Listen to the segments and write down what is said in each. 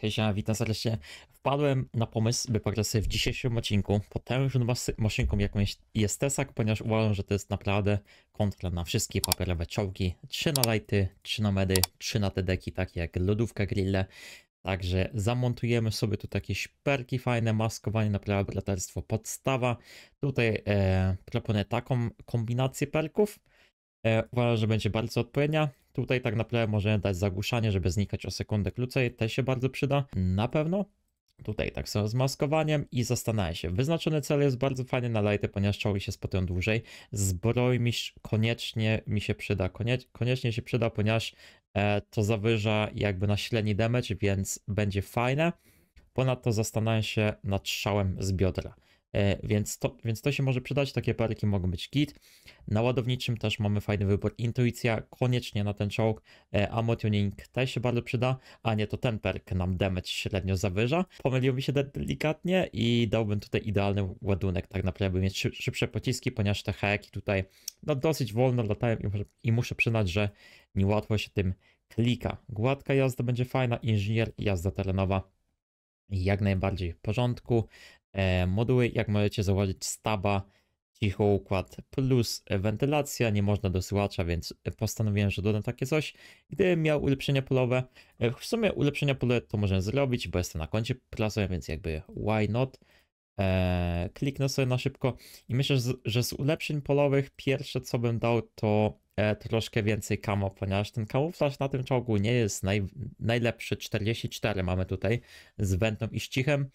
Hejsia, witam serdecznie. Wpadłem na pomysł, by pograć w dzisiejszym odcinku potężną maszynką, jaką jest Tesak, ponieważ uważam, że to jest naprawdę kontra na wszystkie papierowe czołgi. Czy na lighty, czy na medy, czy na te deki, takie jak lodówka, grille. Także zamontujemy sobie tu jakieś perki fajne, maskowanie, naprawdę braterstwo, podstawa. Tutaj e, proponuję taką kombinację perków. E, uważam, że będzie bardzo odpowiednia. Tutaj tak naprawdę możemy dać zagłuszanie, żeby znikać o sekundę krócej, te się bardzo przyda, na pewno. Tutaj tak samo z maskowaniem i zastanawiam się. Wyznaczony cel jest bardzo fajny na lighty, ponieważ czoły się spotują dłużej. Zbroj mi koniecznie mi się przyda, Koniec koniecznie się przyda, ponieważ e, to zawyża jakby na średni damage, więc będzie fajne. Ponadto zastanawiam się nad strzałem z biodra. E, więc to, więc to się może przydać, takie perki mogą być git. Na ładowniczym też mamy fajny wybór. Intuicja koniecznie na ten czołg, e, ammo tuning też się bardzo przyda, a nie to ten perk nam damage średnio zawyża. Pomylił mi się delikatnie i dałbym tutaj idealny ładunek, tak naprawdę, by mieć szybsze pociski, ponieważ te heki tutaj no, dosyć wolno latają i muszę, i muszę przyznać, że niełatwo się tym klika. Gładka jazda będzie fajna, inżynier jazda terenowa jak najbardziej w porządku. E, moduły. Jak możecie zauważyć, staba, cicho układ plus wentylacja, nie można dosyłacza, więc postanowiłem, że dodam takie coś. Gdybym miał ulepszenia polowe, e, w sumie ulepszenia polowe to możemy zrobić, bo jestem na koncie plasowym, więc jakby why not. E, kliknę sobie na szybko i myślę, że z ulepszeń polowych pierwsze co bym dał to troszkę więcej kamo, ponieważ ten kamuflaż na tym czołgu nie jest naj, najlepszy. 44 mamy tutaj z wentą i ścichem.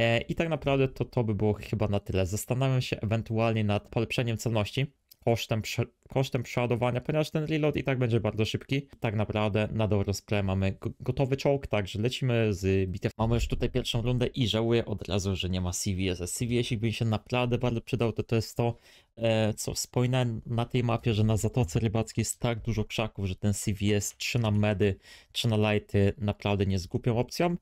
E, I tak naprawdę to, to by było chyba na tyle. Zastanawiam się ewentualnie nad polepszeniem celności kosztem, prze, kosztem przeładowania, ponieważ ten reload i tak będzie bardzo szybki. Tak naprawdę na dobrą sprawę mamy gotowy czołg, także lecimy z bitew. Mamy już tutaj pierwszą rundę i żałuję od razu, że nie ma CVS. CVS by się naprawdę bardzo przydał, to to jest to, e, co wspominałem na tej mapie, że na Zatoce Rybackiej jest tak dużo krzaków, że ten CVS 3 na medy, 3 na lighty naprawdę nie jest głupią opcją.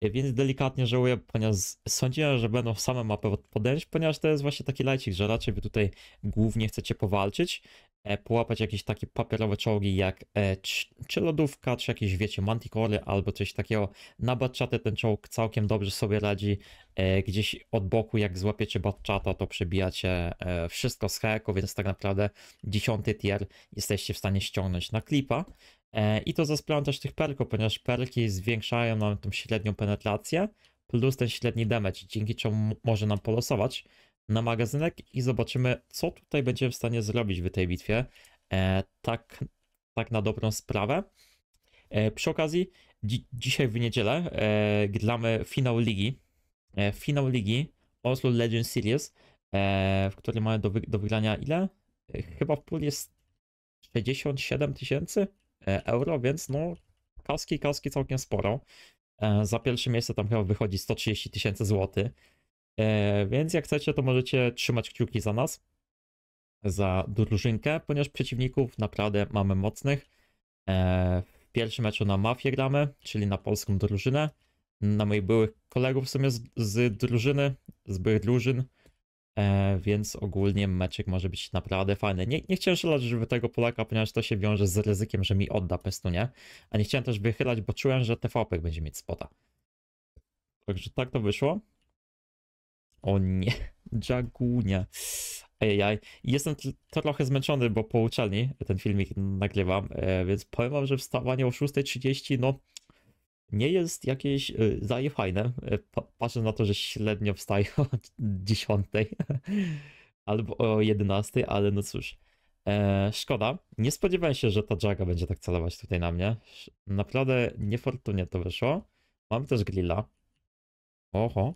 E, więc delikatnie żałuję, ponieważ sądziłem, że będą same mapy podejść, ponieważ to jest właśnie taki lajcik, że raczej wy tutaj głównie chcecie powalczyć, e, połapać jakieś takie papierowe czołgi jak e, czy lodówka, czy jakieś wiecie manticory albo coś takiego. Na batchaty ten czołg całkiem dobrze sobie radzi. Gdzieś od boku jak złapiecie batchata to przebijacie wszystko z heku, więc tak naprawdę dziesiąty tier jesteście w stanie ściągnąć na klipa. E, I to za sprawą też tych perków, ponieważ perki zwiększają nam tą średnią penetrację, plus ten średni damage, dzięki czemu może nam polosować na magazynek i zobaczymy, co tutaj będziemy w stanie zrobić w tej bitwie. E, tak, tak na dobrą sprawę. E, przy okazji, dzi dzisiaj w niedzielę e, gramy finał ligi. E, finał ligi Oslo Legend Series, e, w którym mamy do, wy do wygrania ile? Chyba w pól jest 67 tysięcy? E, euro, więc no kaski, kaski całkiem sporo. E, za pierwsze miejsce tam chyba wychodzi 130 tysięcy złotych. E, więc jak chcecie, to możecie trzymać kciuki za nas, za drużynkę, ponieważ przeciwników naprawdę mamy mocnych. W pierwszym meczu na Mafię gramy, czyli na polską drużynę. Na moich byłych kolegów w sumie z, z drużyny, z byłych drużyn. E, więc ogólnie meczek może być naprawdę fajny. Nie, nie chciałem szalać tego Polaka, ponieważ to się wiąże z ryzykiem, że mi odda pestunie, a nie chciałem też wychylać, bo czułem, że TVP będzie mieć spota. Także tak to wyszło. O nie, Jagunia. Ejaj, jestem trochę zmęczony, bo po uczelni ten filmik nagrywam, e, więc powiem wam, że wstawanie o 6.30, no nie jest jakieś y, fajne. Y, patrzę na to, że średnio wstaję o 10 albo o 11, ale no cóż. E, szkoda. Nie spodziewałem się, że ta Jaga będzie tak celować tutaj na mnie. Naprawdę niefortunnie to wyszło. Mamy też grilla. Oho.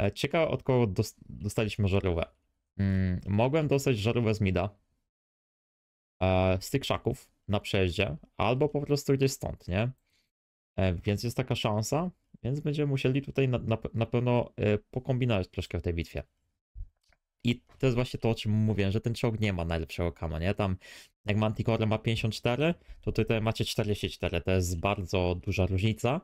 E, ciekawe od kogo dostaliśmy żarówę. Mm, mogłem dostać żarówę z mida. E, z tych szaków na przejeździe. Albo po prostu gdzieś stąd, nie? E, więc jest taka szansa, więc będziemy musieli tutaj na, na, na pewno e, pokombinować troszkę w tej bitwie. I to jest właśnie to, o czym mówię, że ten czołg nie ma najlepszego kama, nie? Tam jak Manticore ma 54, to tutaj macie 44, to jest bardzo duża różnica.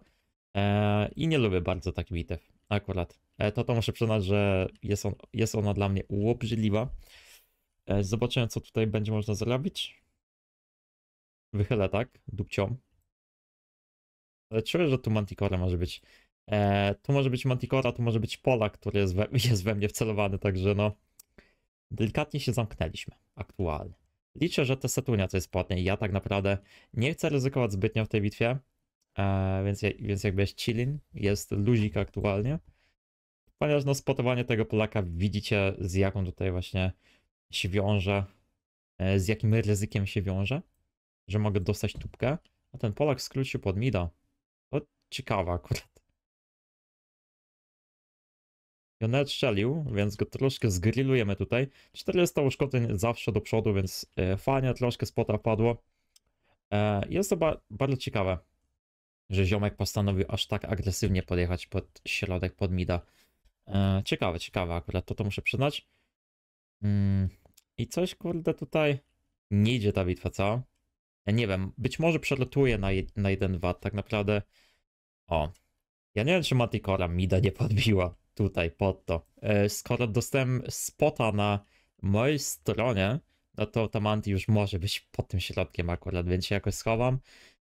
E, I nie lubię bardzo takich bitew, akurat. Eee, to to muszę przyznać, że jest, on, jest ona dla mnie uobrzydliwa. Zobaczymy, co tutaj będzie można zrobić. Wychylę tak, dupcią, ale czuję, że tu Manticore może być. E, tu może być Manticora, tu może być Pola, który jest we, jest we mnie wcelowany, także no. Delikatnie się zamknęliśmy aktualnie. Liczę, że te Setunia coś spadnie. Ja tak naprawdę nie chcę ryzykować zbytnio w tej bitwie, e, więc, więc jakby jest chillin, jest luzik aktualnie. Ponieważ no spotowanie tego Polaka widzicie z jaką tutaj właśnie się wiąże, e, z jakim ryzykiem się wiąże, że mogę dostać tubkę. A ten Polak skrócił pod mida ciekawa akurat. I on strzelił, więc go troszkę zgrillujemy tutaj. 400 uszkodzeń zawsze do przodu, więc e, fajnie troszkę spota padło. E, jest to ba bardzo ciekawe, że ziomek postanowił aż tak agresywnie podjechać pod środek, pod mida. E, ciekawe, ciekawe akurat, to to muszę przyznać. Mm, I coś kurde tutaj nie idzie ta bitwa, co? Ja nie wiem, być może przelotuje na, na 1-2, tak naprawdę o. Ja nie wiem, czy Matikora Mida nie podbiła tutaj pod to. E, skoro dostałem spota na mojej stronie, no to Tamanti już może być pod tym środkiem akurat, więc się jakoś schowam.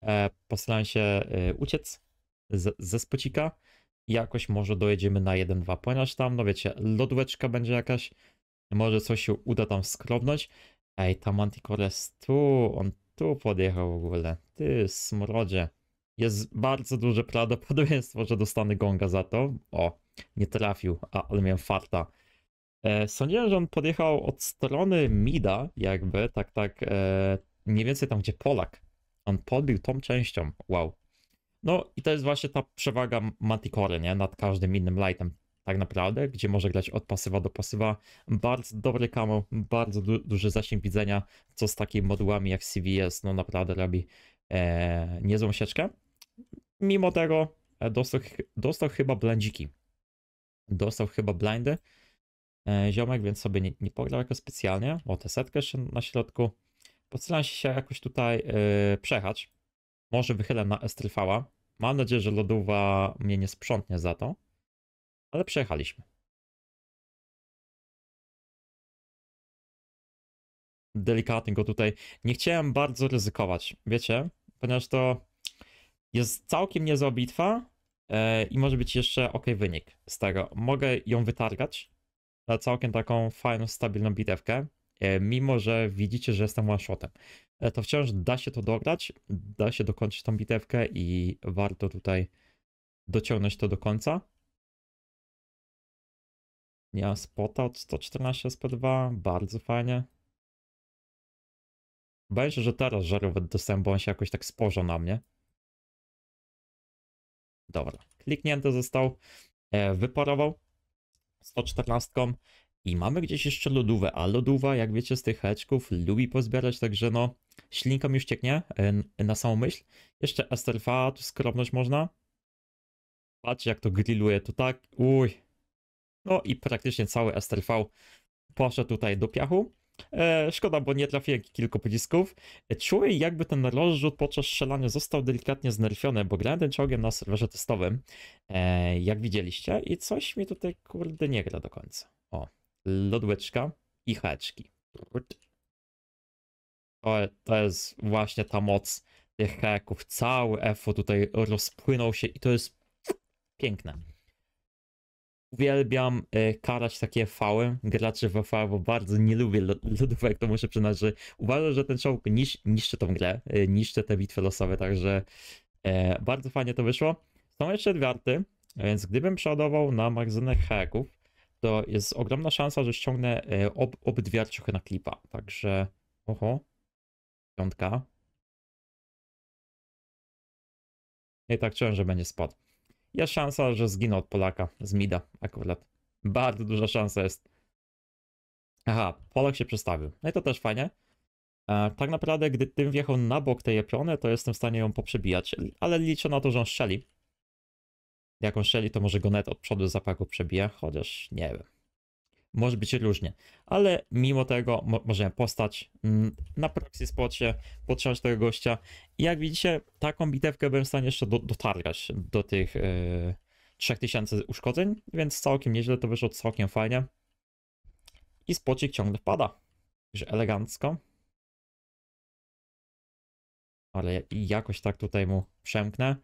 E, Postaram się e, uciec ze ze spocika. Jakoś może dojedziemy na 1-2, ponieważ tam, no wiecie, lodóweczka będzie jakaś. Może coś się uda tam skrobnąć. Ej, ta Manticore jest tu, on tu podjechał w ogóle. Ty, smrodzie jest bardzo duże prawdopodobieństwo, że dostanę gonga za to. O, nie trafił, a, ale miałem farta. E, sądziłem, że on podjechał od strony Mida, jakby, tak, tak, e, mniej więcej tam, gdzie Polak. On podbił tą częścią, wow. No i to jest właśnie ta przewaga Manticore, nie, nad każdym innym lightem, tak naprawdę, gdzie może grać od pasywa do pasywa. Bardzo dobry kamo, bardzo du duży zasięg widzenia, co z takimi modułami jak CVS, no naprawdę robi e, niezłą sieczkę. Mimo tego e, dostał, dostał chyba blandziki. Dostał chyba blindy e, ziomek, więc sobie nie, nie pograł jako specjalnie. O, tę setkę jeszcze na środku. Postaram się jakoś tutaj yy, przechać. Może wychylę na Estryfała. Mam nadzieję, że lodowa mnie nie sprzątnie za to. Ale przejechaliśmy. Delikatnie go tutaj. Nie chciałem bardzo ryzykować, wiecie? Ponieważ to jest całkiem niezła bitwa e, i może być jeszcze ok wynik z tego. Mogę ją wytargać na całkiem taką fajną, stabilną bitewkę, e, mimo że widzicie, że jestem one-shotem. E, to wciąż da się to dograć, da się dokończyć tą bitewkę i warto tutaj dociągnąć to do końca. Nie mam spota od 114 SP2, bardzo fajnie. Będzie, że teraz żarówek dostałem, bo on się jakoś tak sporzał na mnie. Dobra, kliknięty został, e, wyparował 114 i mamy gdzieś jeszcze lodówę, a lodowa, jak wiecie z tych heczków, lubi pozbierać, także no, ślinką już cieknie e, na samą myśl. Jeszcze Esterfa, tu skromność można. Patrz jak to grilluje, to tak, uj. No i praktycznie cały Esterv poszedł tutaj do piachu. E, szkoda, bo nie jak kilku pocisków. E, czuję jakby ten rozrzut podczas strzelania został delikatnie znerfiony, bo grałem tym czołgiem na serwerze testowym, e, jak widzieliście, i coś mi tutaj kurde nie gra do końca. O, lodłeczka i haczki. O, to jest właśnie ta moc tych heków. Cały EFO tutaj rozpłynął się i to jest piękne. Uwielbiam y, karać takie fały graczy w fały, bo bardzo nie lubię ludówek, to muszę przyznać, że uważam, że ten czołg nisz, niszczy tą grę, y, niszczy te bitwy losowe, także y, bardzo fajnie to wyszło. Są jeszcze dwiarty, więc gdybym przeładował na magazynek haków, to jest ogromna szansa, że ściągnę ob, obydwie arciuchy na klipa, także oho, piątka. I tak czułem, że będzie spad. Jest szansa, że zginę od Polaka z Mida akurat. Bardzo duża szansa jest. Aha, Polak się przestawił. No i to też fajnie. E, tak naprawdę, gdy tym wjechał na bok tej opony, to jestem w stanie ją poprzebijać, ale liczę na to, że on strzeli. Jak on strzeli, to może go net od przodu zapaku przebije, chociaż nie wiem może być różnie, ale mimo tego możemy postać mm, na proxy spocie, podtrzymać tego gościa. I jak widzicie, taką bitewkę byłem w stanie jeszcze do, dotargać do tych e, yy, 3000 uszkodzeń, więc całkiem nieźle to wyszło, całkiem fajnie. I spocik ciągle wpada, że elegancko. Ale jakoś tak tutaj mu przemknę,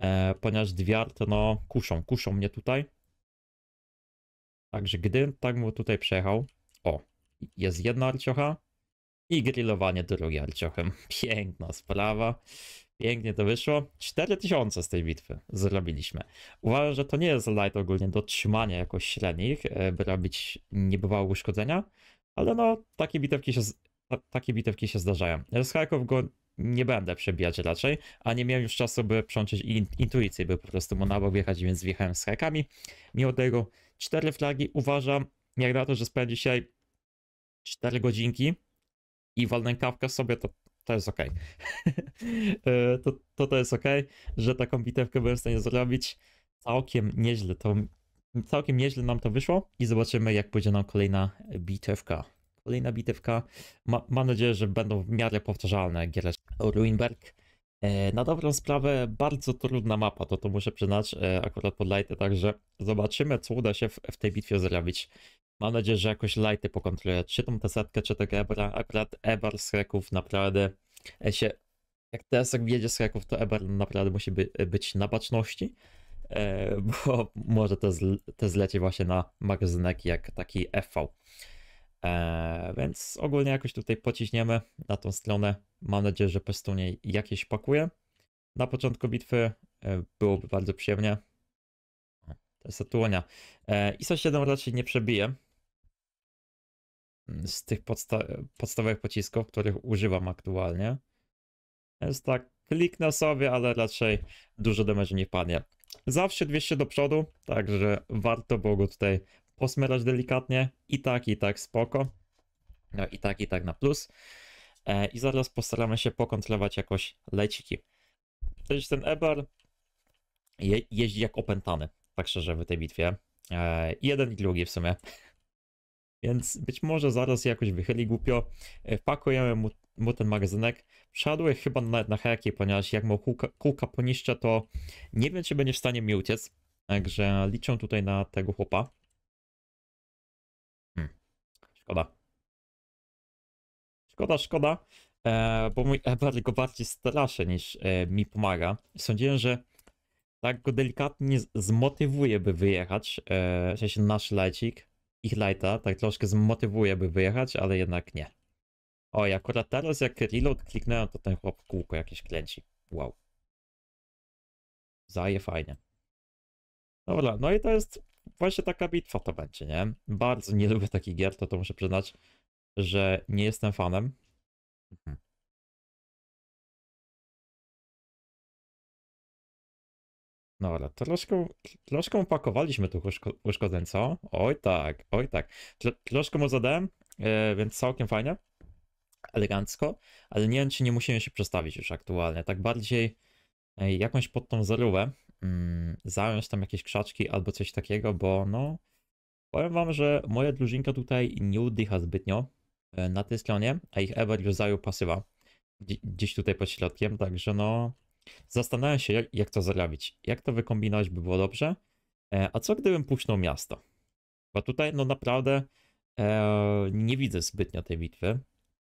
e, ponieważ dwiarty no kuszą, kuszą mnie tutaj. Także gdy tak mu tutaj przejechał, o, jest jedna arciocha i grillowanie drugim arciochem. Piękna sprawa. Pięknie to wyszło. 4000 z tej bitwy zrobiliśmy. Uważam, że to nie jest light ogólnie do trzymania jakoś średnich, e, by robić niebywałe uszkodzenia, ale no, takie bitewki się, takie bitewki się zdarzają. Z Hajków go nie będę przebijać raczej, a nie miałem już czasu, by przełączyć intuicję, by po prostu mu na bok wjechać, więc wjechałem z Hajkami. Mimo tego Cztery flagi uważam, jak na to, że spędzę dzisiaj 4 godzinki i walnę kawkę sobie, to, to jest ok. E, to, to, to jest ok, że taką bitewkę byłem w stanie zrobić. Całkiem nieźle to, całkiem nieźle nam to wyszło i zobaczymy, jak pójdzie nam kolejna bitewka. Kolejna bitewka, Ma, mam nadzieję, że będą w miarę powtarzalne giereczki. Ruinberg E, na dobrą sprawę, bardzo trudna mapa, to to muszę przyznać, e, akurat pod Lighty, także zobaczymy, co uda się w, w, tej bitwie zrobić. Mam nadzieję, że jakoś Lighty pokontroluje, czy tą setkę, czy tego Ebra. Akurat Ebar z Reków naprawdę e, się... Jak teraz jak wjedzie z Reków, to Ebar naprawdę musi by, być na baczności, bo może to, zlecie to zleci właśnie na magazynek jak taki FV. E, więc ogólnie jakoś tutaj pociśniemy na tą stronę. Mam nadzieję, że Pestunie jakieś pakuje. Na początku bitwy e, byłoby bardzo przyjemnie. to jest Satuonia. E, ISO 7 raczej nie przebije mm, z tych podsta podstawowych pocisków, których używam aktualnie. Jest tak, kliknę sobie, ale raczej dużo damage'u nie padnie. Zawsze 200 do przodu, także warto było go tutaj posmyrać delikatnie. I tak, i tak spoko. No i tak, i tak na plus. E, I zaraz postaramy się pokontrolować jakoś leciki. Też ten Ebar je, jeździ jak opętany, tak szczerze w tej bitwie. E, jeden i drugi w sumie. Więc być może zaraz jakoś wychyli głupio. E, wpakujemy mu, mu ten magazynek. Przadły chyba nawet na haki, ponieważ jak mu kółka, kółka poniszczę, to nie wiem, czy będzie w stanie mi uciec. Także liczę tutaj na tego chłopa. Szkoda. Szkoda, szkoda, e, bo mój Eber go bardziej straszy niż e, mi pomaga. Sądziłem, że tak go delikatnie zmotywuje, by wyjechać, e, w sensie nasz lajcik, ich lajta, tak troszkę zmotywuje, by wyjechać, ale jednak nie. Oj, akurat teraz jak reload kliknąłem, to ten chłop kółko jakieś kręci. Wow. Zaje fajnie. Dobra, no i to jest właśnie taka bitwa to będzie, nie? Bardzo nie lubię takich gier, to to muszę przyznać, że nie jestem fanem. Mhm. No ale troszkę, troszkę opakowaliśmy tu uszko, co? Oj tak, oj tak. troszkę mu zadałem, e, więc całkiem fajnie. Elegancko, ale nie wiem, czy nie musimy się przestawić już aktualnie. Tak bardziej e, jakąś pod tą zerówę mm, zająć tam jakieś krzaczki albo coś takiego, bo no powiem wam, że moja drużynka tutaj nie oddycha zbytnio e, na tej stronie, a ich Eber już zajął pasywa gdzieś tutaj pod środkiem, także no zastanawiam się jak, jak to zrobić, jak to wykombinować by było dobrze, e, a co gdybym puszczał miasto? Bo tutaj no naprawdę e, nie widzę zbytnio tej bitwy,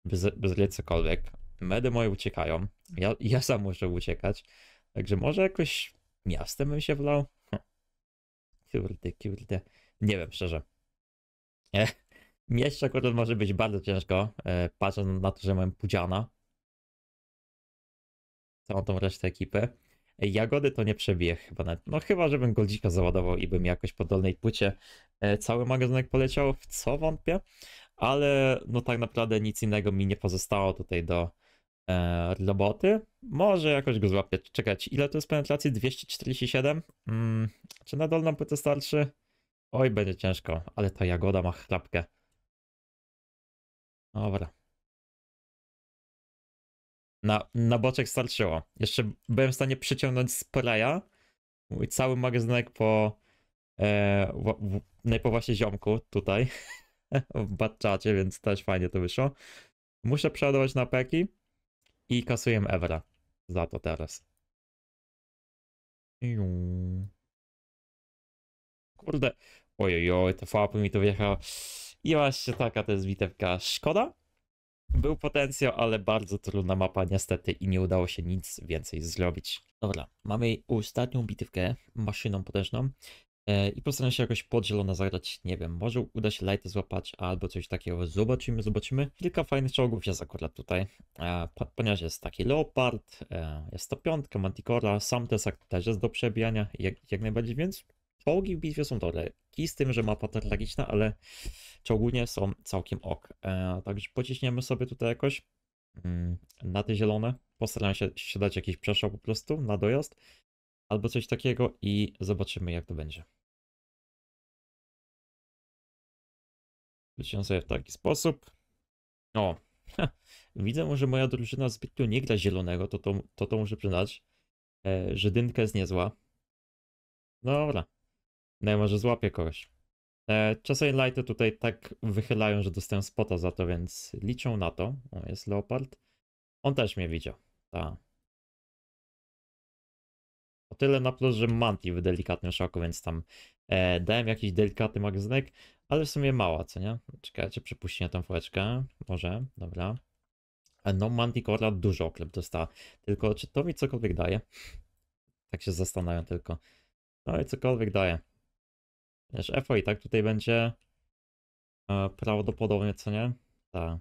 bez, bez cokolwiek. Medy moje uciekają, ja, ja sam muszę uciekać, także może jakoś miastem bym się wlał? Hm. Kurde, kurde. Nie wiem, szczerze. E, akurat może być bardzo ciężko, e, patrząc na to, że mam Pudziana. Całą tą resztę ekipy. E, jagody to nie przebije chyba nawet. No chyba, żebym goldzika załadował i bym jakoś po dolnej płycie e, cały magazynek poleciał, w co wątpię. Ale no tak naprawdę nic innego mi nie pozostało tutaj do e, roboty. Może jakoś go złapię. Czekać, ile to jest penetracji? 247? Mm, czy na dolną płytę starszy? Oj, będzie ciężko, ale ta jagoda ma chlapkę. Dobra. Na, na boczek starczyło. Jeszcze byłem w stanie przyciągnąć spraya i cały magazynek po e, w, w, no ziomku tutaj w batczacie, więc też fajnie to wyszło. Muszę przeładować na peki. I kasujemy Evera za to teraz. Kurde. Ojojoj, te fałapa mi to wjechało. I właśnie taka to jest bitewka. Szkoda. Był potencjał, ale bardzo trudna mapa niestety i nie udało się nic więcej zrobić. Dobra, mamy ostatnią bitewkę maszyną potężną. E, i postaram się jakoś podzielona zagrać, nie wiem, może uda się Light złapać albo coś takiego, zobaczymy, zobaczymy. Kilka fajnych czołgów jest akurat tutaj, e, ponieważ jest taki Leopard, e, jest to piątka, Manticora, sam tesak, też jest do przebijania jak, jak najbardziej, więc czołgi w bitwie są dobre. I z tym, że mapa tragiczna, ale czołgónie są całkiem ok. Także pociśniemy sobie tutaj jakoś mm, na te zielone, postaram się, się dać jakiś przeszał po prostu na dojazd albo coś takiego i zobaczymy jak to będzie. Wyciągam sobie w taki sposób. O, widzę, że moja drużyna zbytnio nie gra zielonego, to to, to, to muszę przyznać, e, że dynka jest niezła. Dobra, no może złapię kogoś. E, czasami lighty tutaj tak wychylają, że dostają spota za to, więc liczą na to. O, jest leopard. On też mnie widział. Tak. O tyle na plus, że Manti w delikatnym szoku, więc tam e, dałem jakiś delikatny magazynek, ale w sumie mała, co nie? Czekajcie, przepuścimy tą fłeczkę. Może, dobra. E, no, Manticora dużo oklep dostała. Tylko, czy to mi cokolwiek daje? Tak się zastanawiam tylko. No i cokolwiek daje. Wiesz, FO i tak tutaj będzie e, prawdopodobnie, co nie? Tak.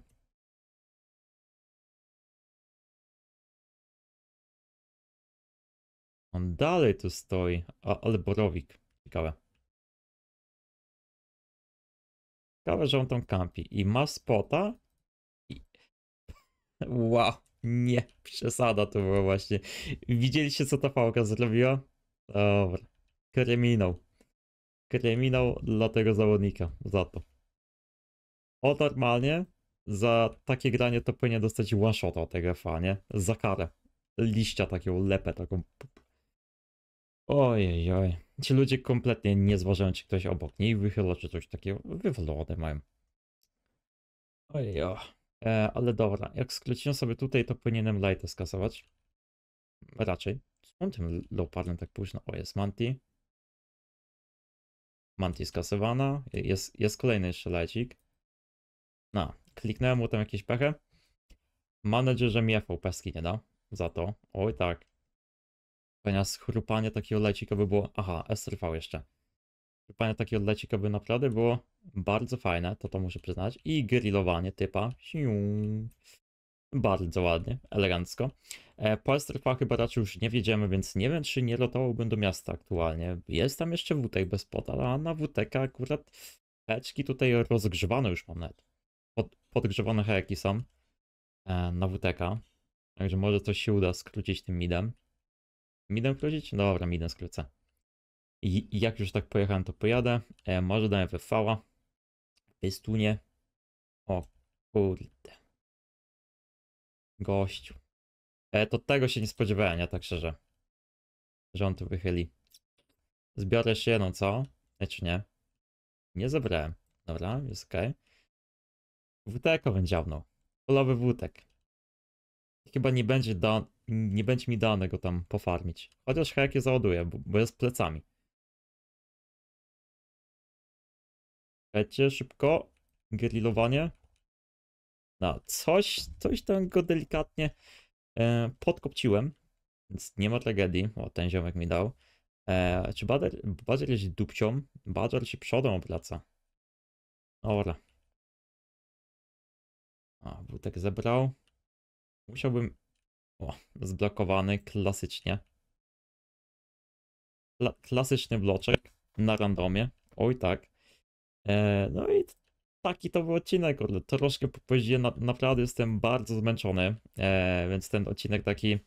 On dalej tu stoi. A, ale borowik. Ciekawe. Ciekawe, że on tam kampi. I ma spota. I... Wow. Nie, przesada to była właśnie. Widzieliście, co ta fałka zrobiła? Dobra. Kryminał. Kryminał dla tego zawodnika. Za to. O normalnie za takie granie to powinien dostać one-shota od tego FA, nie? Za karę. Liścia takiego lepę taką Ojej, oj. Ci ludzie kompletnie nie zważają, czy ktoś obok niej wychyla, czy coś takiego. Wywolone mają. Ojej, o. E, ale dobra, jak skróciłem sobie tutaj, to powinienem lighta skasować. Raczej. Skąd tym leopardem tak późno? O, jest Manti. Manti skasowana. Jest, jest kolejny jeszcze lajcik. No, kliknąłem mu tam jakieś pechę. Mam nadzieję, że mi FVP nie da za to. Oj tak. Natomiast chrupanie takiego lecika by było... Aha, SRV jeszcze. Chrupanie takiego lecika by naprawdę było bardzo fajne, to to muszę przyznać. I grillowanie typa. Bardzo ładnie, elegancko. E, po SRV chyba raczej już nie wiedziemy, więc nie wiem, czy nie lotowałbym do miasta aktualnie. Jest tam jeszcze WTK bez pota, a na WTK akurat heczki tutaj rozgrzewane już mam net. Pod, podgrzewane heki są e, na WTK. Także może coś się uda skrócić tym midem. Midem skrócić, no Dobra, midem skrócę. I, jak już tak pojechałem, to pojadę. E, może dam wyfała. Pystunie. O kurde. Gościu. E, to tego się nie spodziewałem, ja tak szczerze. Że on tu wychyli. Zbiorę się jedną, co? E, czy nie? Nie zebrałem. Dobra, jest ok. WTK będzie działnął. Polowy WTK. Chyba nie będzie do nie będzie mi danego tam pofarmić. Chociaż hajakie załaduję, bo, bo jest plecami. Lecie szybko. Grillowanie. No, coś, coś tam go delikatnie e, podkopciłem. Więc nie ma tragedii. O, ten ziomek mi dał. E, czy Badger, Badger jest dupcią? Badger się przodem obraca. wola. A, tak zebrał. Musiałbym o, zblokowany klasycznie. Kla klasyczny bloczek na randomie. Oj tak. E, no i taki to był odcinek, kurde. Troszkę później na, naprawdę jestem bardzo zmęczony, e, więc ten odcinek taki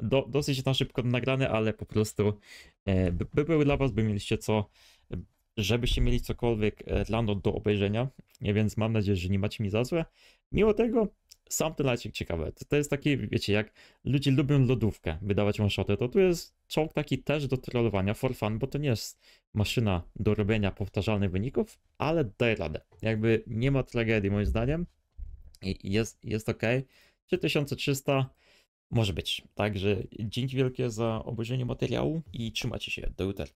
do, dosyć na szybko nagrany, ale po prostu e, by, by był dla was, by mieliście co, żebyście mieli cokolwiek rano do obejrzenia, więc mam nadzieję, że nie macie mi za złe. Mimo tego sam ten lajcik ciekawe To, to jest taki, wiecie, jak ludzie lubią lodówkę wydawać one to tu jest czołg taki też do trollowania for fun, bo to nie jest maszyna do robienia powtarzalnych wyników, ale daj radę. Jakby nie ma tragedii moim zdaniem i jest, jest ok. 3300 może być. Także dzięki wielkie za obejrzenie materiału i trzymajcie się. Do jutra.